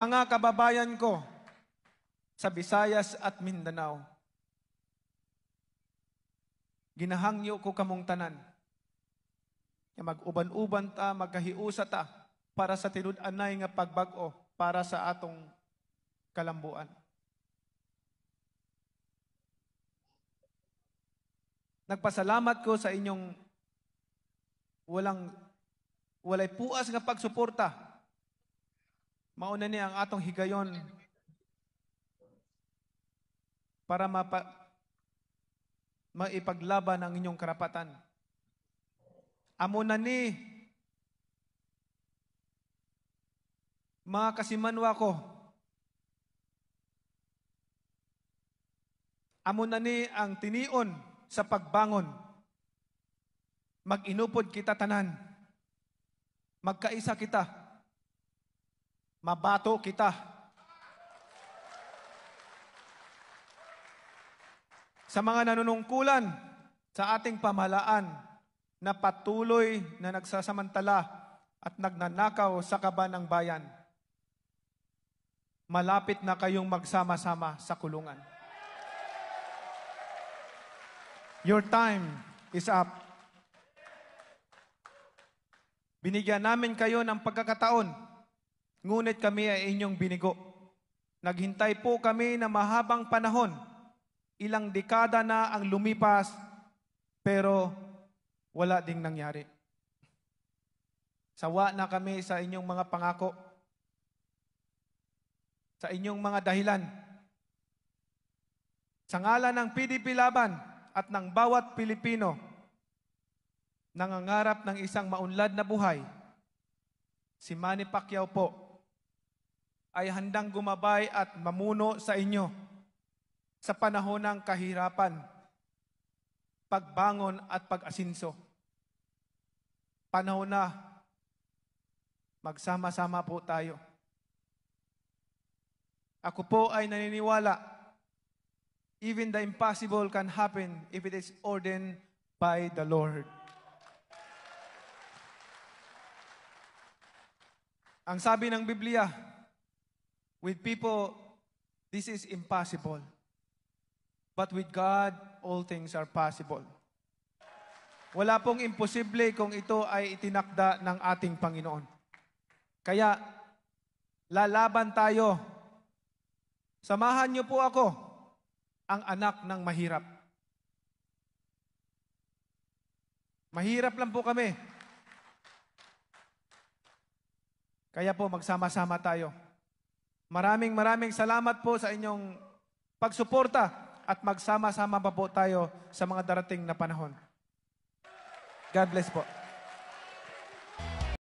mga kababayan ko sa Visayas at Mindanao. Ginahangyo ko kamong tanan. Mag-uban-uban ta, magkahiusa ta para sa tinud-anay nga pagbag-o para sa atong kalambuan. Nagpasalamat ko sa inyong walang walay puas nga pagsuporta Mauna ni ang atong higayon para mapa, maipaglaban ang inyong karapatan. Amo na ni mga kasimanwa ko. Amo na ni ang tinion sa pagbangon. Mag-inupod kita tanan. Magkaisa kita Mabato kita. Sa mga nanunungkulan sa ating pamahalaan na patuloy na nagsasamantala at nagnanakaw sa kaba ng bayan, malapit na kayong magsama-sama sa kulungan. Your time is up. Binigyan namin kayo ng pagkakataon Ngunit kami ay inyong binigo. Naghintay po kami na mahabang panahon. Ilang dekada na ang lumipas, pero wala ding nangyari. Sawa na kami sa inyong mga pangako, sa inyong mga dahilan. Sa ngalan ng PDP Laban at ng bawat Pilipino, nangangarap ng isang maunlad na buhay, si Manny Pacquiao po ay handang gumabay at mamuno sa inyo sa panahon ng kahirapan, pagbangon at pag-asinso. Panahon na magsama-sama po tayo. Ako po ay naniniwala even the impossible can happen if it is ordained by the Lord. Ang sabi ng Biblia, With people, this is impossible. But with God, all things are possible. Wala pong imposible kung ito ay itinakda ng ating Panginoon. Kaya, lalaban tayo. Samahan niyo po ako, ang anak ng mahirap. Mahirap lang po kami. Kaya po, magsama-sama tayo. Maraming maraming salamat po sa inyong pagsuporta at magsama-sama pa po tayo sa mga darating na panahon. God bless po.